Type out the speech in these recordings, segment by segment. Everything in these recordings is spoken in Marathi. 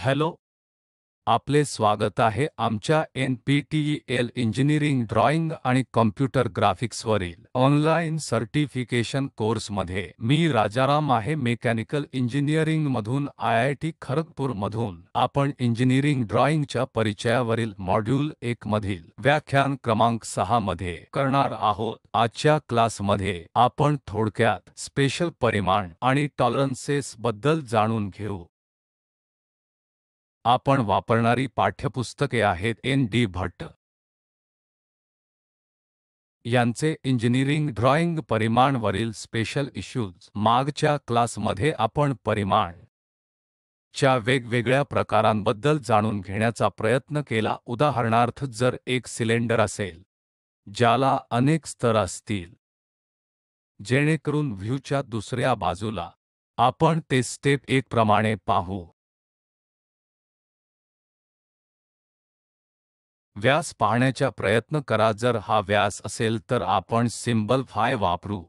हॅलो आपले स्वागत आहे आमच्या N P T L engineering drawing आणि कॉम्प्युटर ग्राफिक्सवरील ऑनलाइन सर्टिफिकेशन कोर्समध्ये मी राजाराम आहे मेकॅनिकल इंजिनिअरिंगमधून आयआयटी खरगपूरमधून आपण इंजिनिअरिंग ड्रॉइंगच्या परिचयावरील मॉड्यूल एक मधील व्याख्यान क्रमांक सहा मध्ये करणार आहोत आजच्या क्लासमध्ये आपण थोडक्यात स्पेशल परिमाण आणि टॉलरन्सेस बद्दल जाणून घेऊ आपण वापरणारी पाठ्यपुस्तके आहेत एन डी भट्ट यांचे इंजिनिअरिंग ड्रॉइंग परिमाणवरील स्पेशल इश्यूज मागच्या क्लासमध्ये आपण परिमाण च्या वेगवेगळ्या प्रकारांबद्दल जाणून घेण्याचा प्रयत्न केला उदाहरणार्थ जर एक सिलेंडर असेल ज्याला अनेक स्तर असतील जेणेकरून व्ह्यूच्या दुसऱ्या बाजूला आपण ते स्टेप एक प्रमाणे पाहू व्यास पाहण्याचा प्रयत्न करा जर हा व्यास असेल तर आपण सिंबल फाय वापरू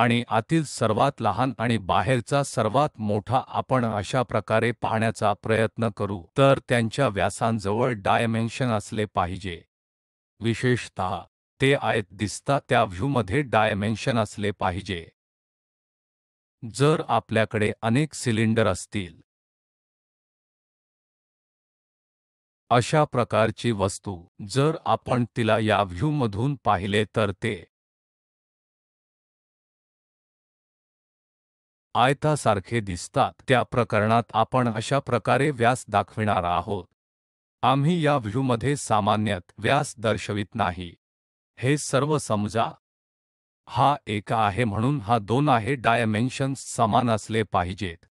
आणि आतील सर्वात लहान आणि बाहेरचा सर्वात मोठा आपण अशा प्रकारे पाहण्याचा प्रयत्न करू तर त्यांच्या व्यासांजवळ डायमेन्शन असले पाहिजे विशेषत ते आयत दिसता त्या व्ह्यूमध्ये डायमेन्शन असले पाहिजे जर आपल्याकडे अनेक सिलिंडर असतील अशा प्रकारची वस्तू जर आपण तिला या व्ह्यूमधून पाहिले तर ते आयतासारखे दिसतात त्या प्रकरणात आपण अशा प्रकारे व्यास दाखविणार आहोत आम्ही या व्ह्यूमध्ये सामान्यत व्यास दर्शवित नाही हे सर्व समजा हा एक आहे म्हणून हा दोन आहे डायमेन्शन्स समान असले पाहिजेत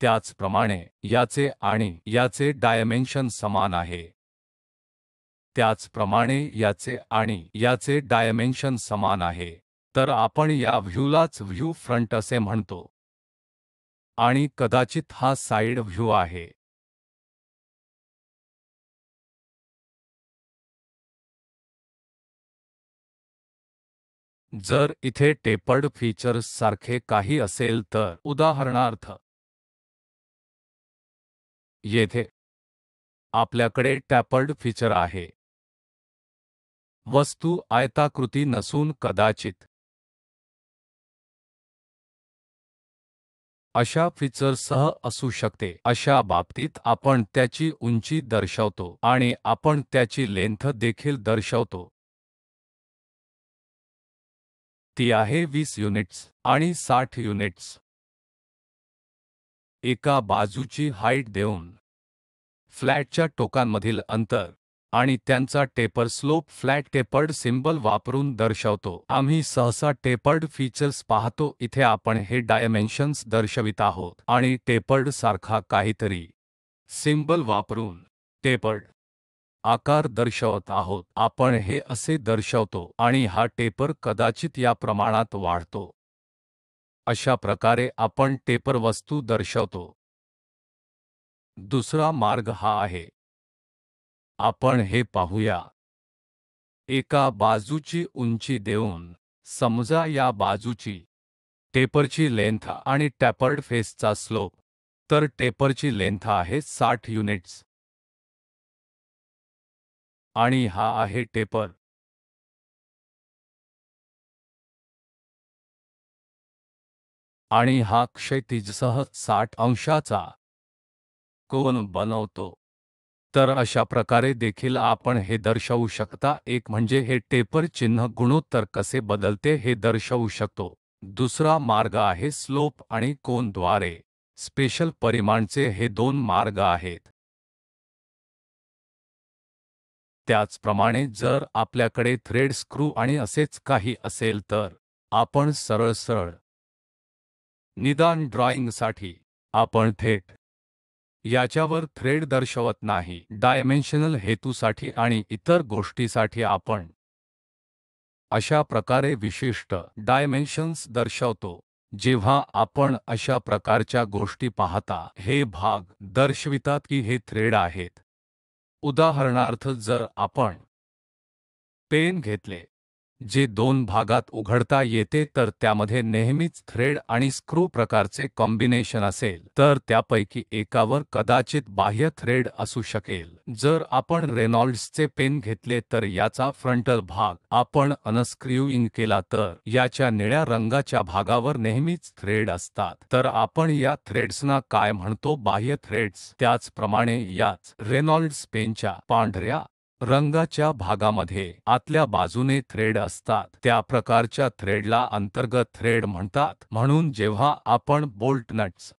त्याचप्रमाणे याचे आणि याचे डायमेन्शन समान आहे त्याचप्रमाणे याचे आणि याचे डायमेन्शन समान आहे तर आपण या व्ह्यूलाच व्ह्यू फ्रंट असे म्हणतो आणि कदाचित हा साइड व्ह्यू आहे जर इथे टेपर्ड फीचर्स सारखे काही असेल तर उदाहरणार्थ येथे आपल्याकडे टॅपर्ड फीचर आहे वस्तू आयताकृती नसून कदाचित अशा फीचरसह असू शकते अशा बाबतीत आपण त्याची उंची दर्शवतो आणि आपण त्याची लेंथ देखील दर्शवतो ती आहे वीस युनिट्स आणि साठ युनिट्स एका बाजूची हाईट देऊन फ्लॅटच्या टोकांमधील अंतर आणि त्यांचा taper slope flat tapered symbol वापरून दर्शवतो आम्ही सहसा टेपर्ड फीचर्स पाहतो इथे आपण हे डायमेन्शन्स दर्शवित आहोत आणि टेपर्ड सारखा काहीतरी सिंबल वापरून टेपर्ड आकार दर्शवत आहोत आपण हे असे दर्शवतो आणि हा टेपर कदाचित या प्रमाणात वाढतो अशा प्रकारे आपण टेपर वस्तू दर्शवतो दुसरा मार्ग हा आहे आपण हे पाहूया एका बाजूची उंची देऊन समजा या बाजूची टेपरची लेंथ आणि टॅपर्ड फेसचा स्लोप तर टेपरची लेंथ आहे साठ युनिट्स आणि हा आहे टेपर आणि हा क्षैतिजसह साठ अंशाचा कोन बनवतो तर अशा प्रकारे देखील आपण हे दर्शवू शकता एक म्हणजे हे टेपर चिन्ह गुणोत्तर कसे बदलते हे दर्शवू शकतो दुसरा मार्ग आहे स्लोप आणि कोनद्वारे स्पेशल परिमाणचे हे दोन मार्ग आहेत त्याचप्रमाणे जर आपल्याकडे थ्रेड स्क्रू आणि असेच काही असेल तर आपण सरळ सरळ निदान ड्रॉईंगसाठी आपण थेट याच्यावर थ्रेड दर्शवत नाही डायमेन्शनल हेतूसाठी आणि इतर गोष्टीसाठी आपण अशा प्रकारे विशिष्ट डायमेन्शन्स दर्शवतो जेव्हा आपण अशा प्रकारच्या गोष्टी पाहता हे भाग दर्शवितात की हे थ्रेड आहेत उदाहरणार्थ जर आपण पेन घेतले जे दोन भागात उघडता येते तर त्यामध्ये नेहमीच थ्रेड आणि स्क्रू प्रकारचे कॉम्बिनेशन असेल तर त्यापैकी एकावर कदाचित बाह्य थ्रेड असू शकेल जर आपण रेनॉल्ड्सचे पेन घेतले तर याचा फ्रंटल भाग आपण अनस्क्र्यूइंग केला तर याच्या निळ्या रंगाच्या भागावर नेहमीच थ्रेड असतात तर आपण या थ्रेड्सना काय म्हणतो बाह्य थ्रेड्स त्याचप्रमाणे याच रेनॉल्ड्स पेनच्या पांढऱ्या रंगाच्या भागामध्ये आतल्या बाजूने थ्रेड असतात त्या प्रकारच्या थ्रेडला अंतर्गत थ्रेड म्हणतात म्हणून जेव्हा आपण bolt nuts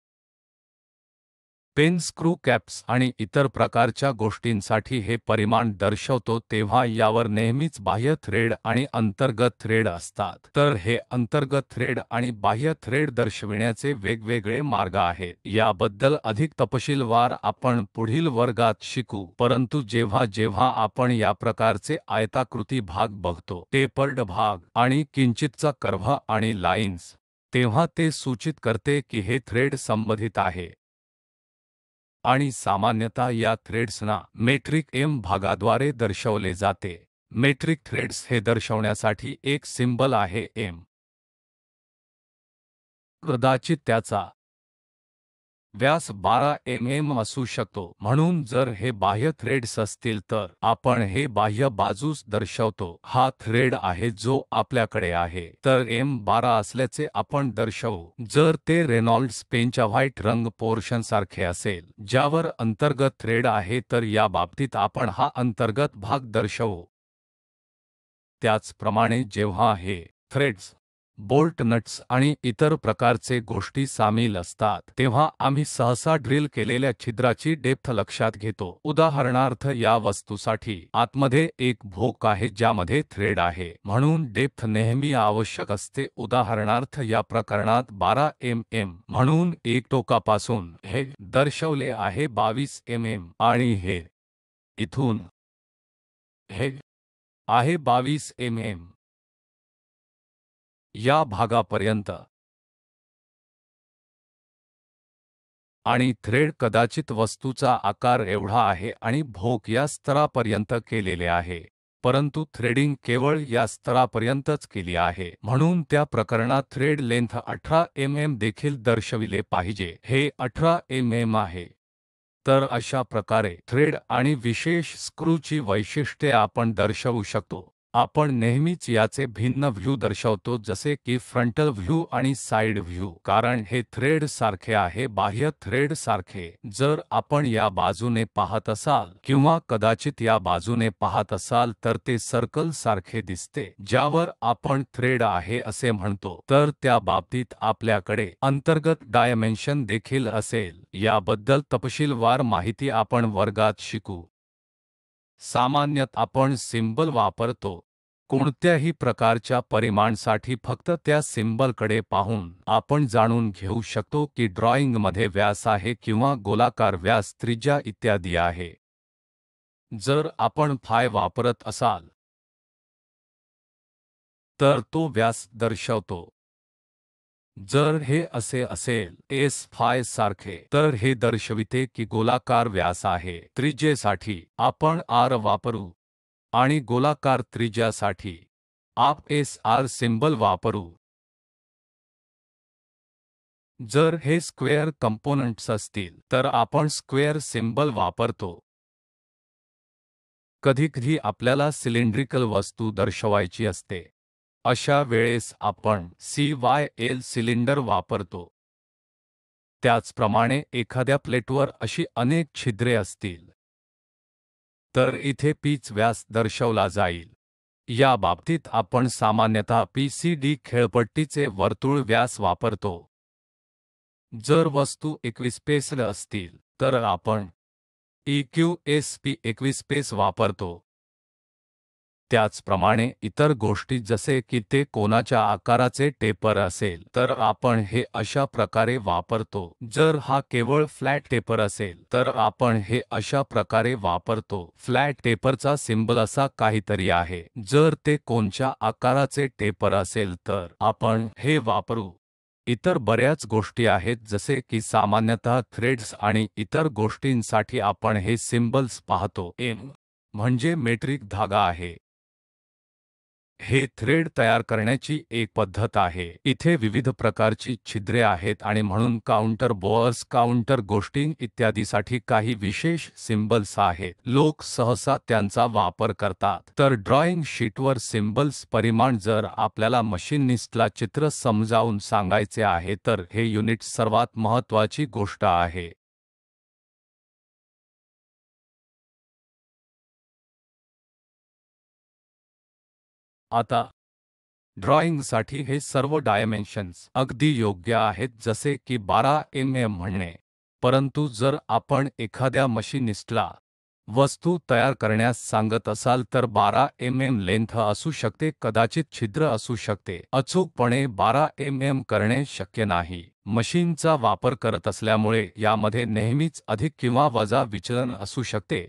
pin screw caps आणि इतर प्रकारच्या गोष्टींसाठी हे परिमाण दर्शवतो तेव्हा यावर नेहमीच बाह्य थ्रेड आणि अंतर्गत थ्रेड असतात तर हे अंतर्गत थ्रेड आणि बाह्य थ्रेड दर्शविण्याचे वेगवेगळे मार्ग आहेत याबद्दल अधिक तपशीलवार आपण पुढील वर्गात शिकू परंतु जेव्हा जेव्हा आपण या प्रकारचे आयताकृती भाग बघतो टेपर्ड भाग आणि किंचितचा कर्व आणि लाईन्स तेव्हा ते सूचित करते की हे थ्रेड संबंधित आहे आणि सामान्यतः या थ्रेड्सना मेट्रिक एम भागाद्वारे दर्शवले जाते मेट्रिक थ्रेड्स हे दर्शवण्यासाठी एक सिंबल आहे एम कदाचित त्याचा व्यास 12 mm असू शकतो म्हणून जर हे बाह्य थ्रेड्स असतील तर आपण हे बाह्य बाजूस दर्शवतो हा थ्रेड आहे जो आपल्याकडे आहे तर एम बारा असल्याचे आपण दर्शवू जर ते रेनॉल्ड्स पेनच्या व्हाईट रंग पोर्शन सारखे असेल ज्यावर अंतर्गत थ्रेड आहे तर या बाबतीत आपण हा अंतर्गत भाग दर्शवू त्याचप्रमाणे जेव्हा हे थ्रेड्स बोल्ट नट्स आणि इतर प्रकारचे गोष्टी सामील असतात तेव्हा आम्ही सहसा ड्रिल केलेल्या छिद्राची डेप्थ लक्षात घेतो उदाहरणार्थ या वस्तूसाठी आतमध्ये एक भोक आहे ज्यामध्ये थ्रेड आहे म्हणून डेप्थ नेहमी आवश्यक असते उदाहरणार्थ या प्रकरणात बारा एम एम म्हणून एक टोकापासून हे दर्शवले आहे बावीस एम एम आणि हे इथून हे आहे बावीस एम एम या भागापर्यंत आणि थ्रेड कदाचित वस्तूचा आकार एवढा आहे आणि भोक या स्तरापर्यंत केलेले आहे परंतु थ्रेडिंग केवळ या स्तरापर्यंतच केली आहे म्हणून त्या प्रकरणात थ्रेड लेंथ अठरा एम एम देखील दर्शविले पाहिजे हे अठरा एम एम आहे तर अशा प्रकारे थ्रेड आणि विशेष स्क्रूची वैशिष्ट्ये आपण दर्शवू शकतो आपण नेहमीच याचे भिन्न व्ह्यू दर्शवतो जसे की फ्रंटल व्ह्यू आणि साइड व्ह्यू कारण हे थ्रेड सारखे आहे बाह्य थ्रेड सारखे जर आपण या बाजूने पाहत असाल किंवा कदाचित या बाजूने पाहत असाल तर ते सर्कल सारखे दिसते ज्यावर आपण थ्रेड आहे असे म्हणतो तर त्या बाबतीत आपल्याकडे अंतर्गत डायमेन्शन देखील असेल याबद्दल तपशीलवार माहिती आपण वर्गात शिकू सामान्यत आपण सिंबल वापरतो कोणत्याही प्रकारच्या परिमाणसाठी फक्त त्या सिंबलकडे पाहून आपण जाणून घेऊ शकतो की ड्रॉइंगमध्ये व्यास आहे किंवा गोलाकार व्यास त्रिज्या इत्यादी आहे जर आपण फाय वापरत असाल तर तो व्यास दर्शवतो जर हे असे असेल एस फाय सारखे तर हे दर्शविते की गोलाकार व्यास आहे त्रिज्येसाठी आपण आर वापरू आणि गोलाकार त्रिज्यासाठी आप एस आर सिंबल वापरू जर हे स्क्वेअर कंपोनंट्स असतील तर आपण स्क्वेअर सिंबल वापरतो कधीकधी आपल्याला सिलेंड्रिकल वस्तू दर्शवायची असते अशा वेळेस आपण CYL सिलिंडर वापरतो त्याचप्रमाणे एखाद्या प्लेटवर अशी अनेक छिद्रे असतील तर इथे पीच व्यास दर्शवला जाईल या बाबतीत आपण सामान्यतः PCD खेळपट्टीचे वर्तुळ व्यास वापरतो जर वस्तू एकवीस पेसल असतील तर आपण EQSP एकवीस पेस वापरतो त्याचप्रमाणे इतर गोष्टी जसे की ते कोणाच्या आकाराचे टेपर असेल तर आपण हे अशा प्रकारे वापरतो जर हा केवळ फ्लॅट टेपर असेल तर आपण हे अशा प्रकारे वापरतो फ्लॅट टेपरचा सिंबल असा काहीतरी आहे जर ते कोणच्या आकाराचे टेपर असेल तर आपण हे वापरू इतर बऱ्याच गोष्टी आहेत जसे की सामान्यतः थ्रेड्स आणि इतर गोष्टींसाठी आपण हे सिम्बल्स पाहतो एम म्हणजे मेट्रिक धागा आहे हे थ्रेड तयार करण्याची एक पद्धत आहे इथे विविध प्रकारची छिद्रे आहेत आणि म्हणून काउंटर बॉअर्स काउंटर गोष्टींग इत्यादीसाठी काही विशेष सिम्बल्स आहेत लोक सहसा त्यांचा वापर करतात तर ड्रॉइंग शीटवर सिम्बल्स परिमाण जर आपल्याला मशीनिस्टला चित्र समजावून सांगायचे आहे तर हे युनिट सर्वात महत्वाची गोष्ट आहे आता ड्रॉईंगसाठी हे सर्व डायमेन्शन्स अगदी योग्य आहेत जसे की 12 एम म्हणणे परंतु जर आपण एखाद्या मशिनिस्टला वस्तू तयार करण्यास सांगत असाल तर 12 एम लेंथ असू शकते कदाचित छिद्र असू शकते अचूकपणे 12 एम करणे शक्य नाही मशीनचा वापर करत असल्यामुळे यामध्ये नेहमीच अधिक किंवा वजा विचलन असू शकते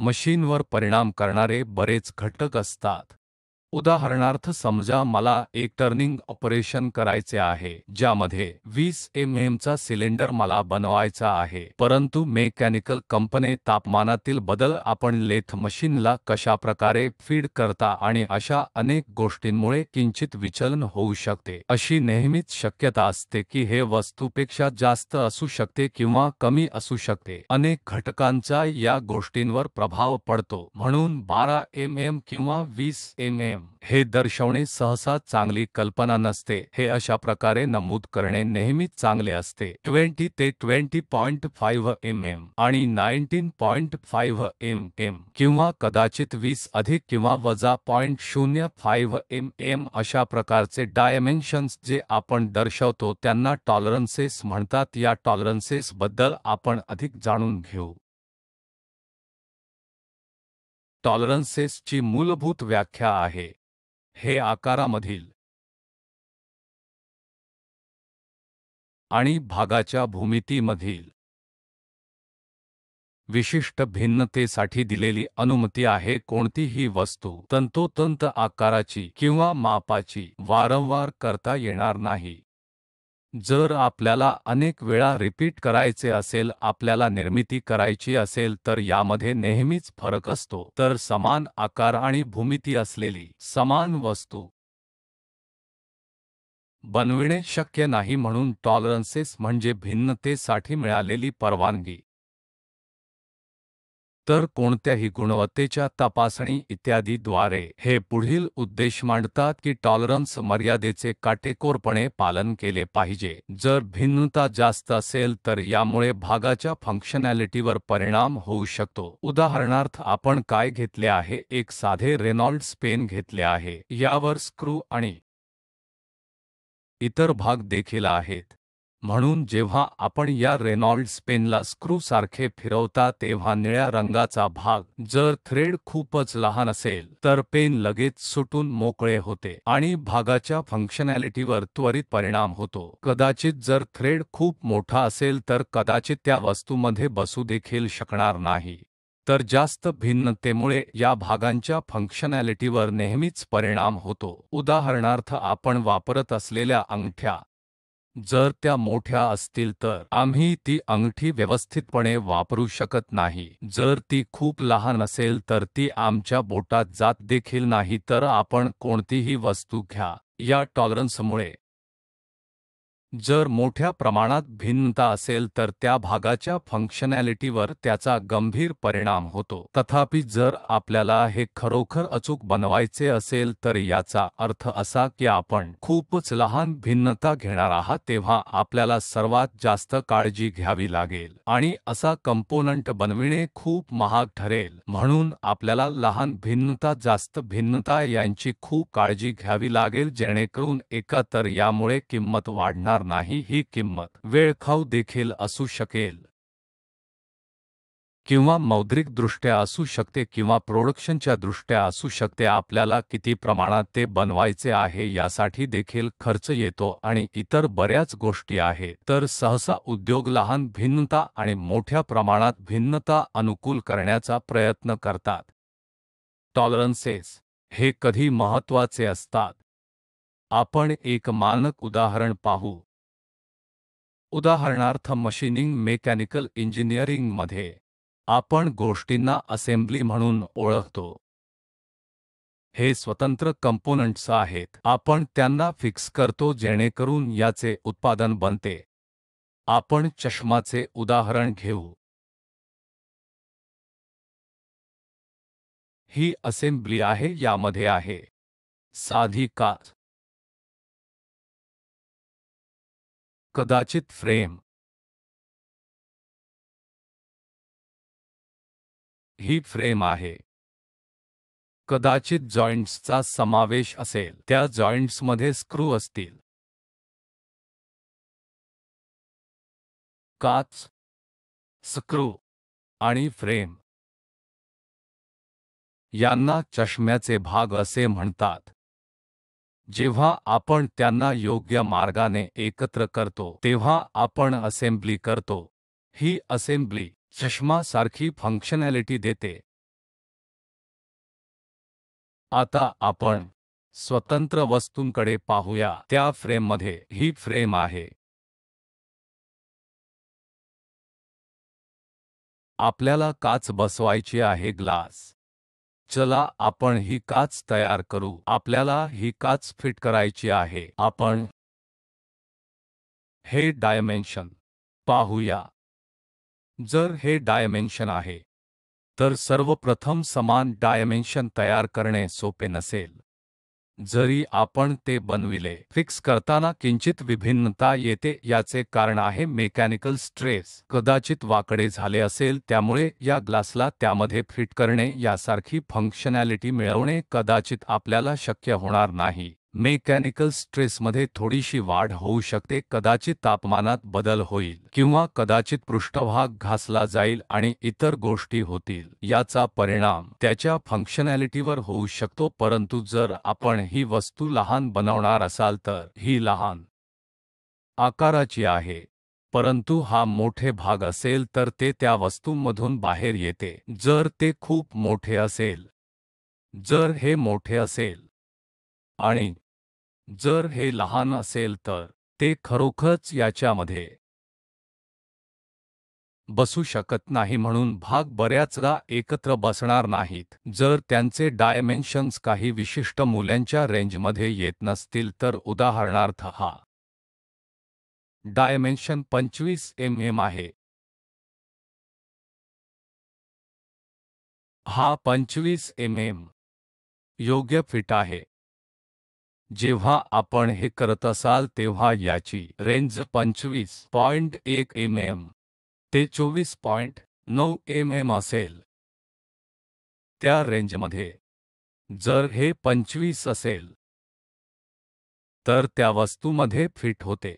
मशीनवर परिणाम करणारे बरेच घटक असतात उदाहरणार्थ समजा मला एक टर्निंग ऑपरेशन करायचे आहे ज्यामध्ये 20 mm चा सिलेंडर मला बनवायचा आहे परंतु मेकॅनिकल कंपने तापमानातील बदल आपण लेथ मशीनला कशा प्रकारे फीड करता आणि अशा अनेक गोष्टींमुळे किंचित विचलन होऊ शकते अशी नेहमीच शक्यता असते की हे वस्तूपेक्षा जास्त असू शकते किंवा कमी असू शकते अनेक घटकांचा या गोष्टींवर प्रभाव पडतो म्हणून बारा एम mm किंवा वीस एम mm हे दर्शवणे सहसा चांगली कल्पना नसते हे अशा प्रकारे नमूद करणे नेहमीच चांगले असते ट्वेंटी ते twenty point five M M आणि nineteen point five M M किंवा कदाचित वीस अधिक किंवा वजा पॉईंट शून्य फाईव्ह एम एम अशा प्रकारचे डायमेन्शन्स जे आपण दर्शवतो त्यांना टॉलरन्सेस म्हणतात या टॉलरन्सेस बद्दल आपण अधिक जाणून घेऊ ची मूलभूत व्याख्या आहे हे आकारामधील आणि भागाच्या भूमितीमधील विशिष्ट भिन्नतेसाठी दिलेली अनुमती आहे कोणतीही वस्तू तंतोतंत आकाराची किंवा मापाची वारंवार करता येणार नाही जर आपल्याला अनेक वेळा रिपीट करायचे असेल आपल्याला निर्मिती करायची असेल तर यामध्ये नेहमीच फरक असतो तर समान आकार आणि भूमिती असलेली समान वस्तू बनविणे शक्य नाही म्हणून टॉलरन्सेस म्हणजे भिन्नतेसाठी मिळालेली परवानगी तर कोणत्याही गुणवत्तेच्या तपासणी इत्यादीद्वारे हे पुढील उद्देश मांडतात की टॉलरन्स मर्यादेचे काटेकोरपणे पालन केले पाहिजे जर भिन्नता जास्त असेल तर यामुळे भागाच्या फंक्शनॅलिटीवर परिणाम होऊ शकतो उदाहरणार्थ आपण काय घेतले आहे एक साधे रेनॉल्ड स्पेन घेतले आहे यावर स्क्रू आणि इतर भाग देखील आहेत म्हणून जेव्हा आपण या रेनॉल्ड्स पेनला सारखे फिरवता तेव्हा निळ्या रंगाचा भाग जर थ्रेड खूपच लहान असेल तर पेन लगेच सुटून मोकळे होते आणि भागाच्या फंक्शनॅलिटीवर त्वरित परिणाम होतो कदाचित जर थ्रेड खूप मोठा असेल तर कदाचित त्या वस्तूमध्ये बसू देखील शकणार नाही तर जास्त भिन्नतेमुळे या भागांच्या फंक्शनॅलिटीवर नेहमीच परिणाम होतो उदाहरणार्थ आपण वापरत असलेल्या अंगठ्या जर त्या मोठ्या असतील तर आम्ही ती अंगठी व्यवस्थितपणे वापरू शकत नाही जर ती खूप लहान असेल तर ती आमच्या बोटात जात देखील नाही तर आपण कोणतीही वस्तू घ्या या टॉलरन्समुळे जर मोठ्या प्रमाणात भिन्नता असेल तर त्या भागाच्या फंक्शनॅलिटीवर त्याचा गंभीर परिणाम होतो तथापि जर आपल्याला हे खरोखर अचूक बनवायचे असेल तर याचा अर्थ असा की आपण खूपच लहान भिन्नता घेणार आहात तेव्हा आपल्याला सर्वात जास्त काळजी घ्यावी लागेल आणि असा कंपोनंट बनविणे खूप महाग ठरेल म्हणून आपल्याला लहान भिन्नता जास्त भिन्नता यांची खूप काळजी घ्यावी लागेल जेणेकरून एका तर यामुळे किंमत वाढणार होणार नाही ही किंमत वेळखाऊ देखील असू शकेल किंवा मौद्रिकदृष्ट्या असू शकते किंवा प्रोडक्शनच्या दृष्ट्या असू शकते आपल्याला किती प्रमाणात ते बनवायचे आहे यासाठी देखील खर्च येतो आणि इतर बऱ्याच गोष्टी आहेत तर सहसा उद्योग लहान भिन्नता आणि मोठ्या प्रमाणात भिन्नता अनुकूल करण्याचा प्रयत्न करतात टॉलरन्सेस हे कधी महत्वाचे असतात आपण एक मानक उदाहरण पाहू उदाहरणार्थ मशीनिंग मेकॅनिकल इंजिनिअरिंगमध्ये आपण गोष्टींना असेंब्ली म्हणून ओळखतो हे स्वतंत्र कंपोनंट्स आहेत आपण त्यांना फिक्स करतो जेणेकरून याचे उत्पादन बनते आपण चष्माचे उदाहरण घेऊ ही असेंब्ली आहे यामध्ये आहे साधी का कदाचित फ्रेम ही फ्रेम आहे कदाचित जॉइंट्सचा समावेश असेल त्या जॉइंट्समध्ये स्क्रू असतील काच स्क्रू आणि फ्रेम यांना चष्म्याचे भाग असे म्हणतात जेव्हा आपण त्यांना योग्य मार्गाने एकत्र करतो तेव्हा आपण असेंब्ली करतो ही असेंब्ली चष्मा सारखी फंक्शनॅलिटी देते आता आपण स्वतंत्र वस्तूंकडे पाहूया त्या फ्रेममध्ये ही फ्रेम आहे आपल्याला काच बसवायची आहे ग्लास चला आपण ही काच तयार करू आपल्याला ही काच फिट करायची आहे आपण हे डायमेन्शन पाहूया जर हे डायमेन्शन आहे तर सर्वप्रथम समान डायमेन्शन तयार करणे सोपे नसेल जरी आपण ते बनविले फिक्स करताना किंचित विभिन्नता येते याचे कारण आहे मेकॅनिकल स्ट्रेस कदाचित वाकडे झाले असेल त्यामुळे या ग्लासला त्यामध्ये फिट करणे यासारखी फंक्शनॅलिटी मिळवणे कदाचित आपल्याला शक्य होणार नाही मेकॅनिकल स्ट्रेसमध्ये थोडीशी वाढ होऊ शकते कदाचित तापमानात बदल होईल किंवा कदाचित पृष्ठभाग घासला जाईल आणि इतर गोष्टी होतील याचा परिणाम त्याच्या फंक्शनॅलिटीवर होऊ शकतो परंतु जर आपण ही वस्तू लहान बनवणार असाल तर ही लहान आकाराची आहे परंतु हा मोठे भाग असेल तर ते त्या वस्तूंमधून बाहेर येते जर ते खूप मोठे असेल जर हे मोठे असेल आणि जर हे लहान असेल तर ते खरोखरच याच्यामध्ये बसू शकत नाही म्हणून भाग बऱ्याचदा एकत्र बसणार नाहीत जर त्यांचे डायमेन्शन्स काही विशिष्ट मूल्यांच्या रेंजमध्ये येत नसतील तर उदाहरणार्थ हा डायमेन्शन 25 एम एम आहे हा 25 एम एम योग्य फिट आहे जेव्हा आपण हे करत असाल तेव्हा याची रेंज 25.1 mm ते 24.9 mm असेल त्या रेंजमध्ये जर हे 25 असेल तर त्या वस्तूमध्ये फिट होते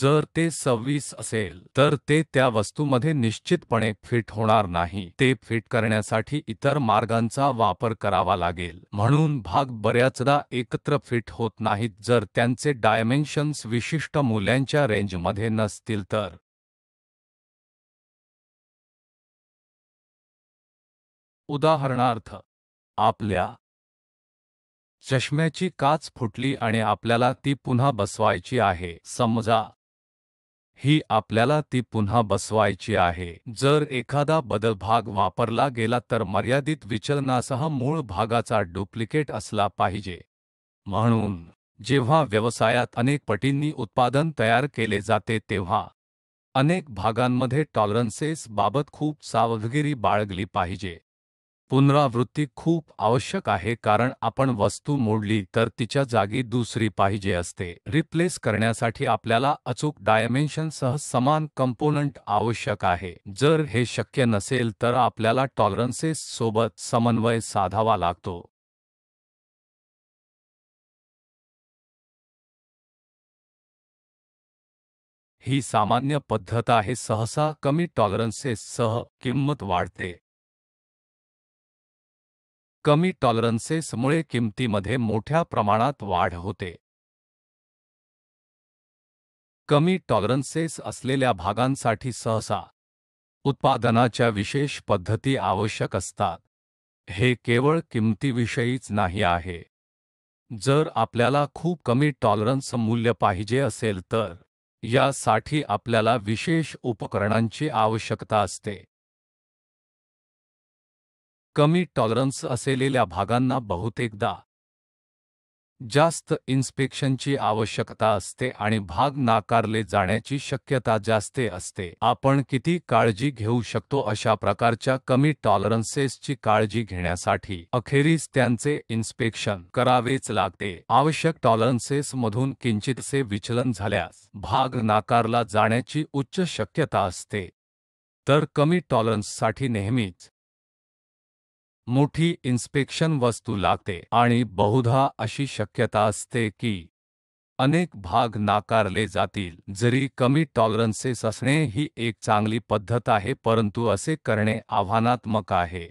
जर ते 26 असेल तर ते त्या वस्तूमध्ये निश्चितपणे फिट होणार नाही ते फिट करण्यासाठी इतर मार्गांचा वापर करावा लागेल म्हणून भाग बऱ्याचदा एकत्र फिट होत नाहीत जर त्यांचे डायमेन्शन्स विशिष्ट मूल्यांच्या रेंजमध्ये नसतील तर उदाहरणार्थ आपल्या चष्म्याची काच फुटली आणि आपल्याला ती पुन्हा बसवायची आहे समजा ही आपल्याला ती पुन्हा बसवायची आहे जर एखादा बदल भाग वापरला गेला तर मर्यादित विचलनासह मूळ भागाचा डुप्लिकेट असला पाहिजे म्हणून जेव्हा व्यवसायात अनेक पटींनी उत्पादन तयार केले जाते तेव्हा अनेक भागांमध्ये टॉलरन्सेस बाबत खूप सावधगिरी बाळगली पाहिजे पुनरावृत्ती खूप आवश्यक आहे कारण आपण वस्तू मोडली तर तिच्या जागी दुसरी पाहिजे असते रिप्लेस करण्यासाठी आपल्याला अचूक सह समान कंपोनंट आवश्यक आहे जर हे शक्य नसेल तर आपल्याला टॉलरन्सेस सोबत समन्वय साधावा लागतो ही सामान्य पद्धत आहे सहसा कमी सह किंमत वाढते कमी टॉलरन्सेसमुळे किमतीमध्ये मोठ्या प्रमाणात वाढ होते कमी टॉलरन्सेस असलेल्या भागांसाठी सहसा उत्पादनाच्या विशेष पद्धती आवश्यक असतात हे केवळ किमतीविषयीच नाही आहे जर आपल्याला खूप कमी टॉलरन्स मूल्य पाहिजे असेल तर यासाठी आपल्याला विशेष उपकरणांची आवश्यकता असते कमी टॉलरन्स असलेल्या भागांना बहुतेकदा जास्त इन्स्पेक्शनची आवश्यकता असते आणि भाग नाकारले जाण्याची शक्यता जास्त असते आपण किती काळजी घेऊ शकतो अशा प्रकारच्या कमी टॉलरन्सेसची काळजी घेण्यासाठी अखेरीस त्यांचे इन्स्पेक्शन करावेच लागते आवश्यक टॉलरन्सेसमधून किंचितसे विचलन झाल्यास भाग नाकारला जाण्याची उच्च शक्यता असते तर कमी टॉलरन्ससाठी नेहमीच मोठी इन्स्पेक्शन वस्तु लागते आणि बहुधा अशी शक्यता असते की अनेक भाग नाकारले जातील जरी कमी टॉलरन्सेस असणे ही एक चांगली पद्धत आहे परंतु असे करणे आव्हानात्मक आहे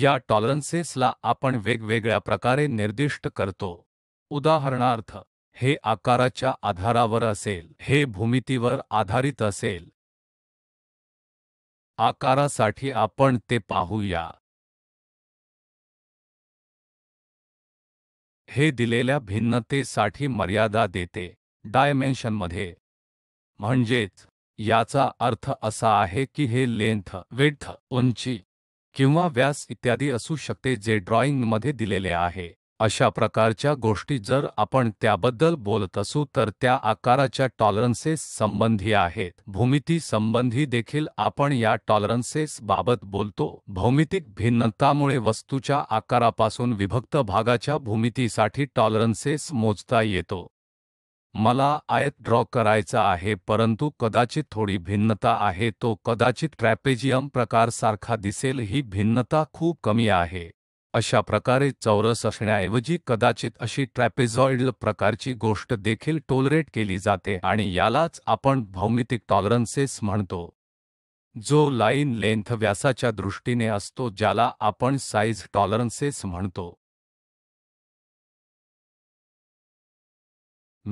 या टॉलरन्सेसला आपण वेगवेगळ्या प्रकारे निर्दिष्ट करतो उदाहरणार्थ हे आकाराच्या आधारावर असेल हे भूमितीवर आधारित असेल आकारासाठी आपण ते पाहूया हे दिलेल्या भिन्नतेसाठी मर्यादा देते डायमेन्शनमध्ये म्हणजेच याचा अर्थ असा आहे की हे लेंथ विड्थ उंची किंवा व्यास इत्यादी असू शकते जे ड्रॉइंगमध्ये दिलेले आहे अशा प्रकारच्या गोष्टी जर आपण त्याबद्दल बोलत असू तर त्या आकाराच्या टॉलरन्सेस संबंधी आहेत भूमिती संबंधी देखील आपण या टॉलरन्सेस बाबत बोलतो भौमितिक भिन्नतामुळे वस्तूच्या आकारापासून विभक्त भागाच्या भूमितीसाठी टॉलरन्सेस मोजता येतो मला आयत ड्रॉ करायचा आहे परंतु कदाचित थोडी भिन्नता आहे तो कदाचित ट्रॅपेजियम प्रकारसारखा दिसेल ही भिन्नता खूप कमी आहे अशा प्रकारे चौरस असण्याऐवजी कदाचित अशी ट्रॅपेझॉइड प्रकारची गोष्ट देखील टोलरेट केली जाते आणि यालाच आपण भौमितिक टॉलरन्सेस म्हणतो जो लाईन लेंथ व्यासाच्या दृष्टीने असतो ज्याला आपण साईज टॉलरन्सेस म्हणतो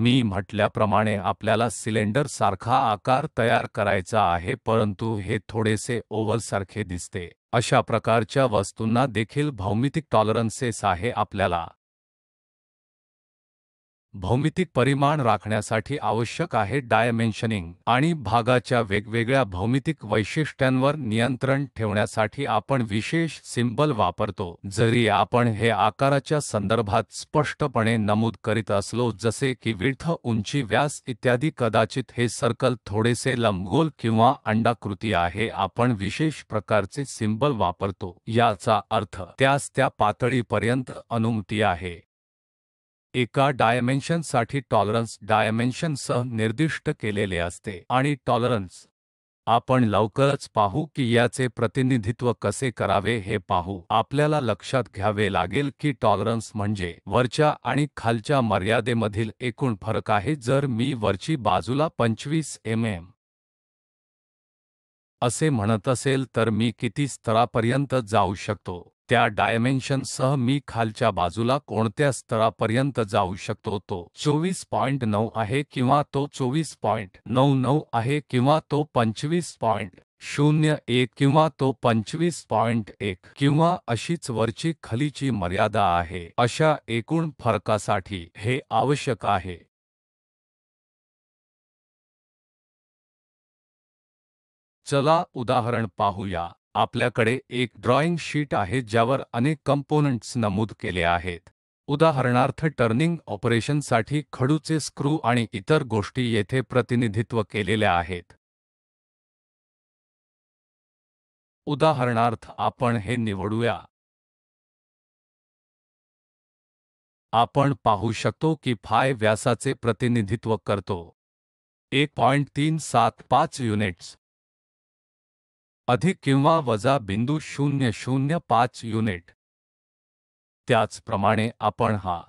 मी म्हटल्याप्रमाणे आपल्याला सिलेंडर सारखा आकार तयार करायचा आहे परंतु हे थोडेसे ओव्हलसारखे दिसते अशा प्रकारच्या वस्तूंना देखील भौमितिक टॉलरन्सेस आहे आपल्याला भौमितिक परिमाण राखण्यासाठी आवश्यक आहे डायमेन्शनिंग आणि भागाच्या वेगवेगळ्या भौमितिक वैशिष्ट्यांवर नियंत्रण ठेवण्यासाठी आपण विशेष सिंबल वापरतो जरी आपण हे आकाराच्या संदर्भात स्पष्टपणे नमूद करीत असलो जसे की विठ उंची व्यास इत्यादी कदाचित हे सर्कल थोडेसे लंबगोल किंवा अंडाकृती आहे आपण विशेष प्रकारचे सिंबल वापरतो याचा अर्थ त्यास त्या पातळीपर्यंत अनुमती आहे एका डायमेन्शनसाठी टॉलरन्स डायमेन्शनसह निर्दिष्ट केलेले असते आणि टॉलरन्स आपण लवकरच पाहू की याचे प्रतिनिधित्व कसे करावे हे पाहू आपल्याला लक्षात घ्यावे लागेल की टॉलरन्स म्हणजे वरच्या आणि खालच्या मर्यादेमधील एकूण फरक आहे जर मी वरची बाजूला पंचवीस एम एम असे म्हणत असेल तर मी किती स्तरापर्यंत जाऊ शकतो त्या सह मी खालच्या बाजूला कोणत्या स्तरापर्यंत जाऊ शकतो तो 24.9 आहे किंवा तो 24.99 आहे किंवा तो 25.01 किंवा तो 25.1 किंवा अशीच वरची खलीची मर्यादा आहे अशा एकूण फरकासाठी हे आवश्यक आहे चला उदाहरण पाहूया आपल्याकडे एक ड्रॉइंग शीट आहे ज्यावर अनेक कंपोनंट्स नमूद केले आहेत उदाहरणार्थ टर्निंग ऑपरेशनसाठी खडूचे स्क्रू आणि इतर गोष्टी येथे प्रतिनिधित्व केलेल्या आहेत उदाहरणार्थ आपण हे निवडूया आपण पाहू शकतो की फाय व्यासाचे प्रतिनिधित्व करतो एक पॉइंट तीन सात पाच युनिट्स अधिक किंवा वजा बिंदू 005 युनिट त्याचप्रमाणे आपण हा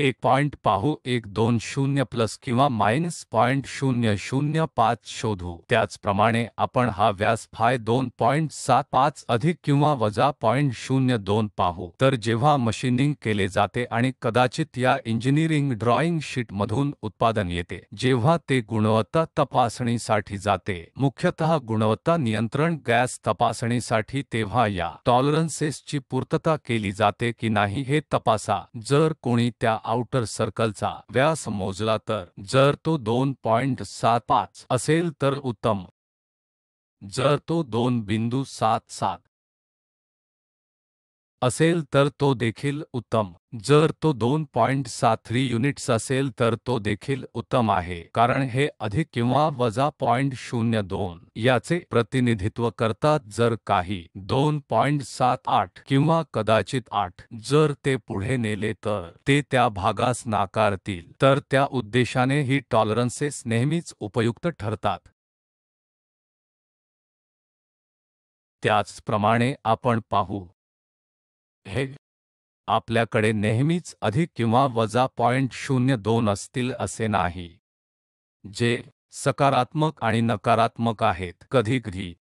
एक पॉइंट पाहू एक दोन शून्य प्लस किंवा मायनस पॉइंट शून्य शून्य पाच शोधू त्याचप्रमाणे आपण हा व्यास फाय दोन पॉइंट सात पाच अधिक किंवा वजा पॉइंट शून्य दोन पाहू तर जेव्हा मशीनिंग केले जाते आणि कदाचित या इंजिनिअरिंग ड्रॉइंग शीटमधून उत्पादन येते जेव्हा ते गुणवत्ता तपासणीसाठी जाते मुख्यतः गुणवत्ता नियंत्रण गॅस तपासणीसाठी तेव्हा या टॉलरन्सेसची पूर्तता केली जाते की नाही हे तपासा जर कोणी त्या आउटर सर्कलचा व्यास मोजला तर जर तो दोन पॉइंट 2.75 असेल तर उत्तम जर तो दोन बिंदू सात सात असेल तर तो देखील उत्तम जर तो 2.73 युनिट्स असेल तर तो देखील उत्तम आहे कारण हे अधिक किंवा वजा पॉइंट शून्य दोन याचे प्रतिनिधित्व करतात जर काही 2.78 किंवा कदाचित 8 जर ते पुढे नेले तर ते त्या भागास नाकारतील तर त्या उद्देशाने ही टॉलरन्सेस नेहमीच उपयुक्त ठरतात त्याचप्रमाणे आपण पाहू हे आपल्याकडे नेहमीच अधिक किंवा वजा शून्य दोन असतील असे नाही जे सकारात्मक आणि नकारात्मक आहेत कधी कधी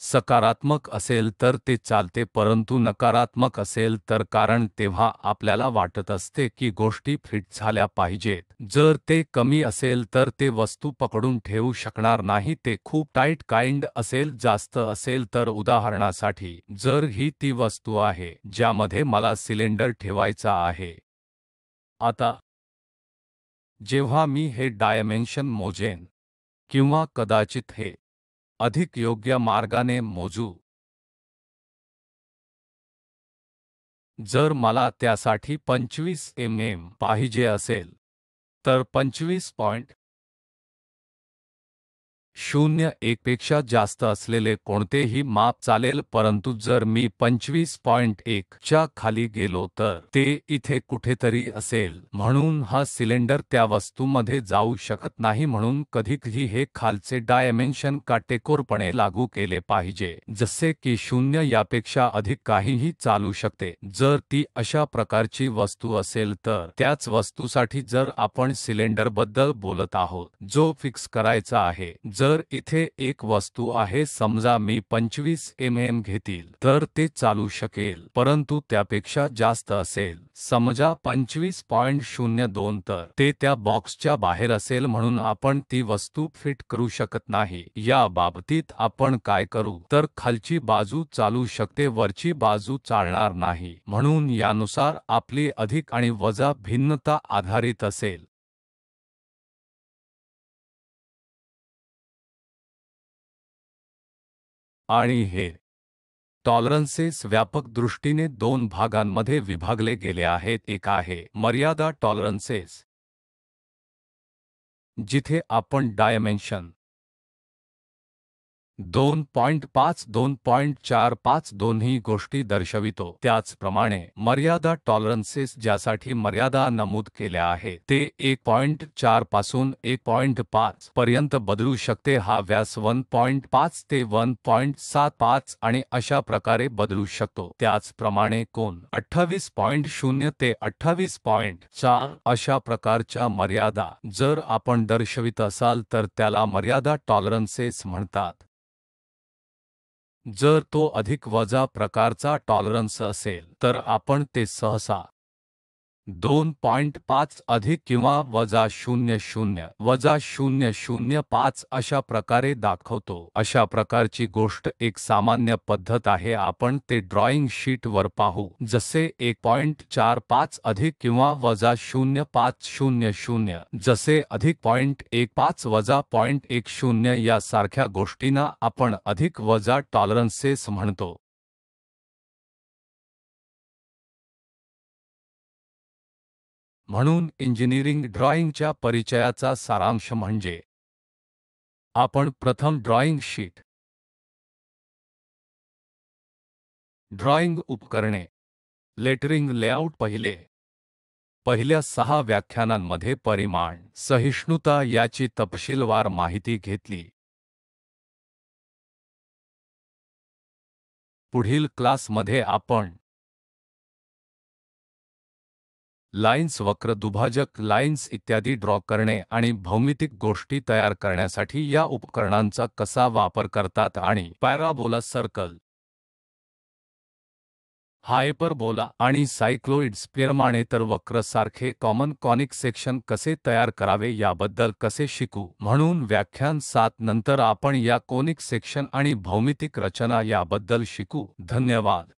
सकारात्मक असेल तर ते चालते परंतु नकारात्मक असेल तर कारण तेव्हा आपल्याला वाटत असते की गोष्टी फिट झाल्या पाहिजेत जर ते कमी असेल तर ते वस्तू पकडून ठेवू शकणार नाही ते खूप टाईट काइंड असेल जास्त असेल तर उदाहरणासाठी जर ही ती वस्तू आहे ज्यामध्ये मला सिलेंडर ठेवायचा आहे आता जेव्हा मी हे डायमेन्शन मोजेन किंवा कदाचित हे अधिक योग्य मार्गाने मोजू जर मला त्यासाठी 25 एम एम पाहिजे असेल तर पॉइंट एक पेक्षा जास्त असलेले कोणतेही माप चालेल परंतु जर मी 25.1 च्या खाली गेलो तर ते इथे कुठेतरी असेल म्हणून हा सिलेंडर त्या वस्तूमध्ये जाऊ शकत नाही म्हणून कधीकधी हे खालचे डायमेन्शन काटेकोरपणे लागू केले पाहिजे जसे की शून्य यापेक्षा अधिक काहीही चालू शकते जर ती अशा प्रकारची वस्तू असेल तर त्याच वस्तूसाठी जर आपण सिलेंडरबद्दल बोलत आहोत जो फिक्स करायचा आहे जर तर इथे एक वस्तू आहे समजा मी 25 mm घेतील तर ते चालू शकेल परंतु त्यापेक्षा जास्त असेल समजा 25.02 तर ते त्या बॉक्सच्या बाहेर असेल म्हणून आपण ती वस्तू फिट करू शकत नाही या बाबतीत आपण काय करू तर खालची बाजू चालू शकते वरची बाजू चालणार नाही म्हणून यानुसार आपली अधिक आणि वजा भिन्नता आधारित असेल हे टॉलरन्सेस व्यापक ने दोन भागांमध्ये विभागले ग एक आहे मर्यादा टॉलरन्सेस जिथे आपण डायमेन्शन 5 2.45 दोन्ही गोष्टी दर्शवितो त्याचप्रमाणे मर्यादा टॉलरन्सेस ज्यासाठी मर्यादा नमूद केल्या आहेत ते 1.4 पासून 1.5 पर्यंत बदलू शकते हा व्यास 1.5 ते 1.75 आणि अशा प्रकारे बदलू शकतो त्याचप्रमाणे पॉइंट 28.0 ते 28.4 अशा प्रकारच्या मर्यादा जर आपण दर्शवित असाल तर त्याला मर्यादा टॉलरन्सेस म्हणतात जर तो अधिक वजा प्रकारचा टॉलरन्स असेल तर आपण ते सहसा 2.5 अधिक किंवा वजा 00 वजा 005 अशा प्रकारे दाखवतो अशा प्रकारची गोष्ट एक सामान्य पद्धत आहे आपण ते ड्रॉइंग शीट वर पाहू जसे 1.45 अधिक किंवा वजा 0500 जसे अधिक पॉइंट एक पाच वजा पॉइंट शून्य या यासारख्या गोष्टींना आपण अधिक वजा टॉलरन्सेस म्हणतो म्हणून इंजिनिअरिंग ड्रॉइंगच्या परिचयाचा सारांश म्हणजे आपण प्रथम ड्रॉइंग शीट ड्रॉइंग उपकरणे लेटरिंग लेआउट पहिले पहिल्या सहा व्याख्यानांमध्ये परिमाण सहिष्णुता याची तपशीलवार माहिती घेतली पुढील क्लासमध्ये आपण लाइन्स वक्र दुभाजक लाइन्स इत्यादी ड्रॉ करणे आणि भौमितिक गोष्टी तयार करण्यासाठी या उपकरणांचा कसा वापर करतात आणि पॅराबोला सर्कल हायपरबोला आणि सायक्लोइड स्पेरमाणे तर वक्र सारखे कॉमन कॉनिक सेक्शन कसे तयार करावे याबद्दल कसे शिकू म्हणून व्याख्यान सात नंतर आपण या कॉनिक सेक्शन आणि भौमितिक रचना याबद्दल शिकू धन्यवाद